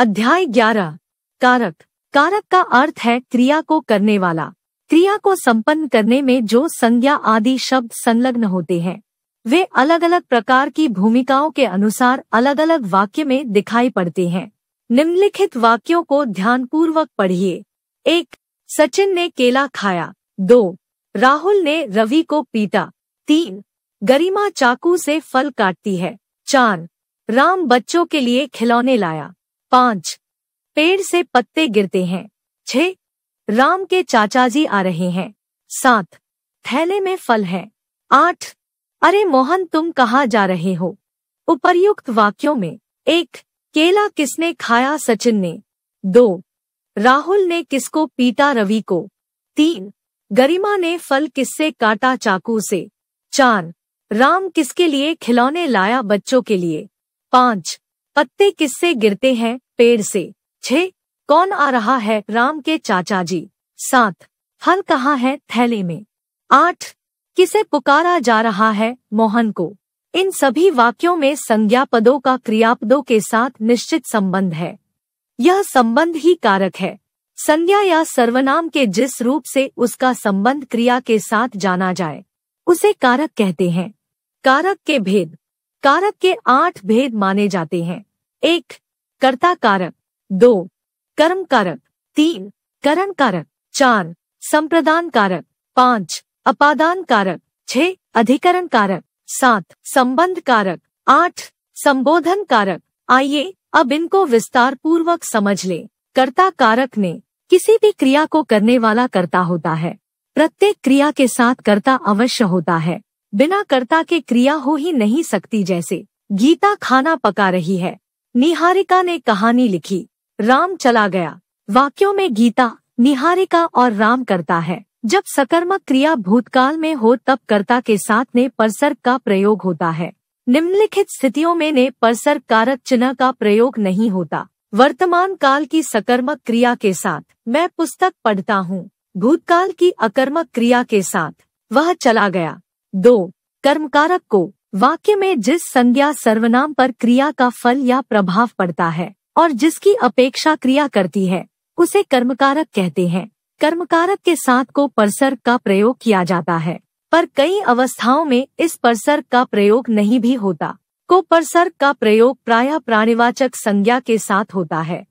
अध्याय ग्यारह कारक कारक का अर्थ है क्रिया को करने वाला क्रिया को संपन्न करने में जो संज्ञा आदि शब्द संलग्न होते हैं वे अलग अलग प्रकार की भूमिकाओं के अनुसार अलग अलग वाक्य में दिखाई पड़ते हैं निम्नलिखित वाक्यों को ध्यानपूर्वक पढ़िए एक सचिन ने केला खाया दो राहुल ने रवि को पीटा तीन गरिमा चाकू से फल काटती है चार राम बच्चों के लिए खिलौने लाया पाँच पेड़ से पत्ते गिरते हैं छह राम के जी आ रहे हैं सात थैले में फल है आठ अरे मोहन तुम कहाँ जा रहे हो उपर्युक्त वाक्यों में एक केला किसने खाया सचिन ने दो राहुल ने किसको पीटा रवि को तीन गरिमा ने फल किससे काटा चाकू से चार राम किसके लिए खिलौने लाया बच्चों के लिए पाँच पत्ते किससे गिरते हैं पेड़ से छे कौन आ रहा है राम के चाचा जी सात फल कहाँ है थैले में आठ किसे पुकारा जा रहा है मोहन को इन सभी वाक्यों में संज्ञा पदों का क्रियापदों के साथ निश्चित संबंध है यह संबंध ही कारक है संज्ञा या सर्वनाम के जिस रूप से उसका संबंध क्रिया के साथ जाना जाए उसे कारक कहते हैं कारक के भेद कारक के आठ भेद माने जाते हैं एक कर्ता कारक दो कर्म कारक तीन करण कारक चार संप्रदान कारक पाँच अपादान कारक छह अधिकरण कारक सात संबंध कारक आठ संबोधन कारक आइए अब इनको विस्तार पूर्वक समझ लें। कर्ता कारक ने किसी भी क्रिया को करने वाला कर्ता होता है प्रत्येक क्रिया के साथ कर्ता अवश्य होता है बिना कर्ता के क्रिया हो ही नहीं सकती जैसे गीता खाना पका रही है निहारिका ने कहानी लिखी राम चला गया वाक्यों में गीता निहारिका और राम करता है जब सकर्मक क्रिया भूतकाल में हो तब कर्ता के साथ ने परसर का प्रयोग होता है निम्नलिखित स्थितियों में ने परसर्ग कारक चिन्ह का प्रयोग नहीं होता वर्तमान काल की सकर्मक क्रिया के साथ मैं पुस्तक पढ़ता हूँ भूतकाल की अकर्मक क्रिया के साथ वह चला गया दो कर्मकारक को वाक्य में जिस संज्ञा सर्वनाम पर क्रिया का फल या प्रभाव पड़ता है और जिसकी अपेक्षा क्रिया करती है उसे कर्मकारक कहते हैं कर्मकारक के साथ को परसर्ग का प्रयोग किया जाता है पर कई अवस्थाओं में इस परसर्ग का प्रयोग नहीं भी होता को परसर्ग का प्रयोग प्राय प्राणिवाचक संज्ञा के साथ होता है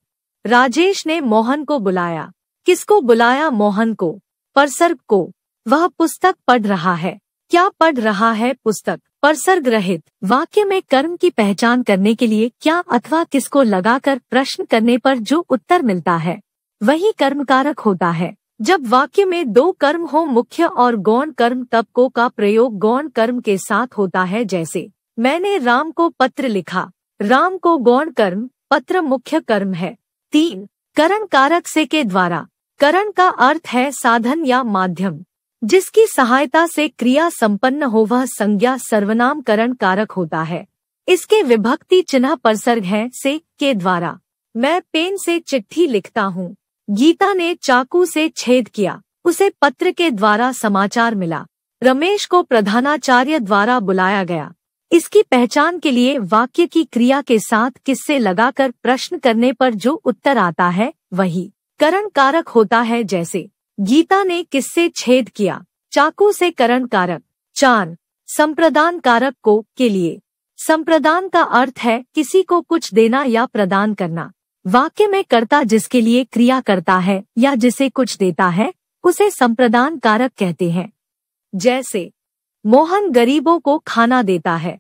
राजेश ने मोहन को बुलाया किसको बुलाया मोहन को परसर्ग को वह पुस्तक पढ़ रहा है क्या पढ़ रहा है पुस्तक परसर ग्रहित रहित वाक्य में कर्म की पहचान करने के लिए क्या अथवा किसको लगाकर प्रश्न करने पर जो उत्तर मिलता है वही कर्म कारक होता है जब वाक्य में दो कर्म हो मुख्य और गौण कर्म तब को का प्रयोग गौण कर्म के साथ होता है जैसे मैंने राम को पत्र लिखा राम को गौण कर्म पत्र मुख्य कर्म है तीन करण कारक से के द्वारा करण का अर्थ है साधन या माध्यम जिसकी सहायता से क्रिया संपन्न हो वह संज्ञा सर्वनामकरण कारक होता है इसके विभक्ति चिन्ह परसर्ग है से के द्वारा मैं पेन से चिट्ठी लिखता हूँ गीता ने चाकू से छेद किया उसे पत्र के द्वारा समाचार मिला रमेश को प्रधानाचार्य द्वारा बुलाया गया इसकी पहचान के लिए वाक्य की क्रिया के साथ किससे लगाकर प्रश्न करने पर जो उत्तर आता है वही करण कारक होता है जैसे गीता ने किससे छेद किया चाकू से करण कारक चार संप्रदान कारक को के लिए संप्रदान का अर्थ है किसी को कुछ देना या प्रदान करना वाक्य में कर्ता जिसके लिए क्रिया करता है या जिसे कुछ देता है उसे संप्रदान कारक कहते हैं जैसे मोहन गरीबों को खाना देता है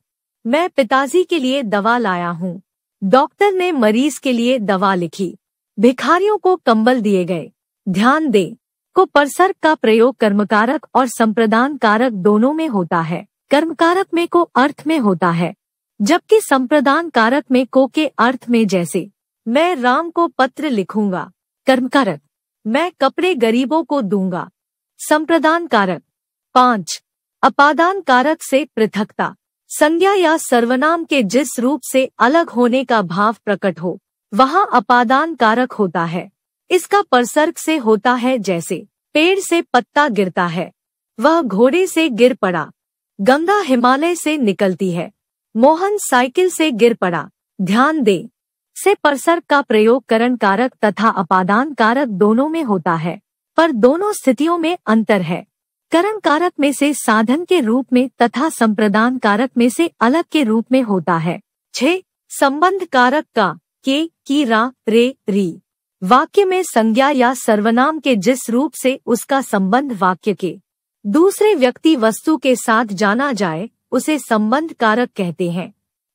मैं पिताजी के लिए दवा लाया हूँ डॉक्टर ने मरीज के लिए दवा लिखी भिखारियों को कंबल दिए गए ध्यान दें को परसर्ग का प्रयोग कर्मकारक और संप्रदान कारक दोनों में होता है कर्मकारक में को अर्थ में होता है जबकि संप्रदान कारक में को के अर्थ में जैसे मैं राम को पत्र लिखूंगा कर्मकारक मैं कपड़े गरीबों को दूंगा संप्रदान कारक पाँच अपादान कारक से पृथकता संज्ञा या सर्वनाम के जिस रूप से अलग होने का भाव प्रकट हो वहाँ अपादान कारक होता है इसका परसर्क से होता है जैसे पेड़ से पत्ता गिरता है वह घोड़े से गिर पड़ा गंगा हिमालय से निकलती है मोहन साइकिल से गिर पड़ा ध्यान दे से परसर्क का प्रयोग करण कारक तथा अपादान कारक दोनों में होता है पर दोनों स्थितियों में अंतर है करण कारक में से साधन के रूप में तथा संप्रदान कारक में से अलग के रूप में होता है छे संबंध कारक का के की रा रे री वाक्य में संज्ञा या सर्वनाम के जिस रूप से उसका संबंध वाक्य के दूसरे व्यक्ति वस्तु के साथ जाना जाए उसे संबंध कारक कहते हैं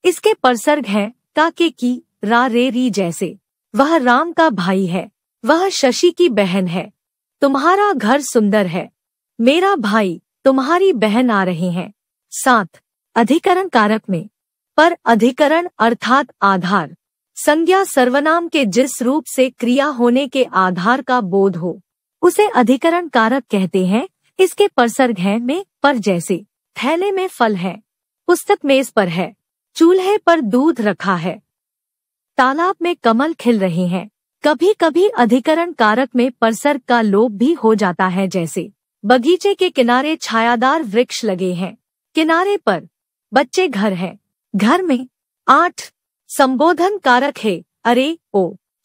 इसके परसर्ग हैं ताके की रा रे री जैसे वह राम का भाई है वह शशि की बहन है तुम्हारा घर सुंदर है मेरा भाई तुम्हारी बहन आ रहे हैं साथ अधिकरण कारक में पर अधिकरण अर्थात आधार संज्ञा सर्वनाम के जिस रूप से क्रिया होने के आधार का बोध हो उसे अधिकरण कारक कहते हैं इसके परसर्ग है में पर जैसे थैले में फल है पुस्तक मेज पर है चूल्हे पर दूध रखा है तालाब में कमल खिल रहे हैं कभी कभी अधिकरण कारक में परसर्ग का लोप भी हो जाता है जैसे बगीचे के किनारे छायादार वृक्ष लगे हैं किनारे पर बच्चे घर हैं घर में आठ संबोधन कारक है अरे ओ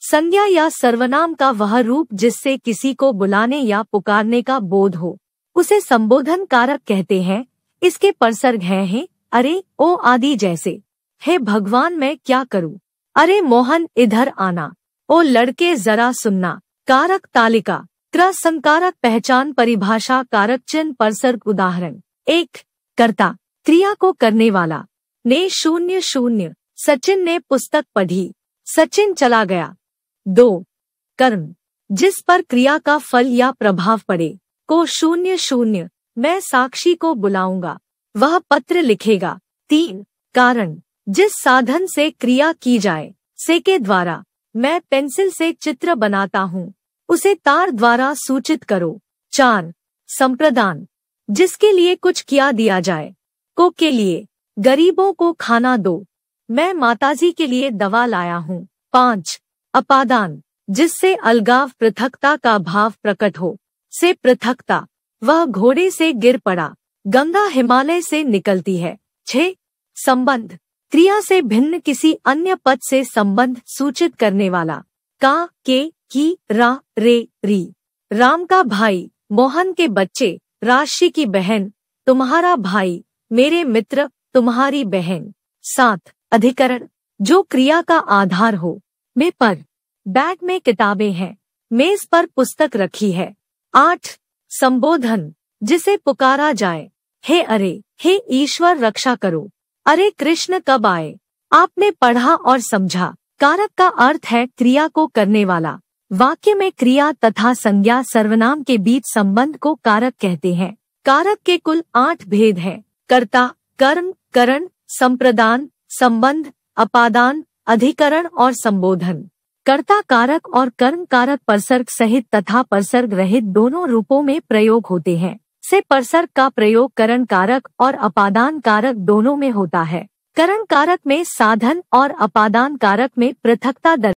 संज्ञा या सर्वनाम का वह रूप जिससे किसी को बुलाने या पुकारने का बोध हो उसे संबोधन कारक कहते हैं इसके परसर्ग हैं है, अरे ओ आदि जैसे हे भगवान मैं क्या करूं? अरे मोहन इधर आना ओ लड़के जरा सुनना कारक तालिका क्र संकारक पहचान परिभाषा कारक चिन्ह परसर्ग उदाहरण एक कर्ता क्रिया को करने वाला ने शून्य शून्य सचिन ने पुस्तक पढ़ी सचिन चला गया दो कर्म जिस पर क्रिया का फल या प्रभाव पड़े को शून्य शून्य मैं साक्षी को बुलाऊंगा वह पत्र लिखेगा तीन कारण जिस साधन से क्रिया की जाए से के द्वारा मैं पेंसिल से चित्र बनाता हूँ उसे तार द्वारा सूचित करो चार संप्रदान जिसके लिए कुछ किया दिया जाए को के लिए गरीबों को खाना दो मैं माताजी के लिए दवा लाया हूँ पाँच अपादान जिससे अलगाव पृथकता का भाव प्रकट हो से पृथकता वह घोड़े से गिर पड़ा गंगा हिमालय से निकलती है छे संबंध क्रिया से भिन्न किसी अन्य पद से संबंध सूचित करने वाला का के की रा रे री राम का भाई मोहन के बच्चे राशि की बहन तुम्हारा भाई मेरे मित्र तुम्हारी बहन साथ अधिकरण जो क्रिया का आधार हो में पर बैग में किताबें हैं मेज पर पुस्तक रखी है आठ संबोधन जिसे पुकारा जाए हे अरे हे ईश्वर रक्षा करो अरे कृष्ण कब आए आपने पढ़ा और समझा कारक का अर्थ है क्रिया को करने वाला वाक्य में क्रिया तथा संज्ञा सर्वनाम के बीच संबंध को कारक कहते हैं कारक के कुल आठ भेद हैं कर्ता कर्म करण संप्रदान संबंध अपादान अधिकरण और संबोधन कर्ता कारक और कर्म कारक परसर्ग सहित तथा परसर्ग रहित दोनों रूपों में प्रयोग होते हैं से परसर्ग का प्रयोग करण कारक और अपादान कारक दोनों में होता है करण कारक में साधन और अपादान कारक में पृथकता दर्ज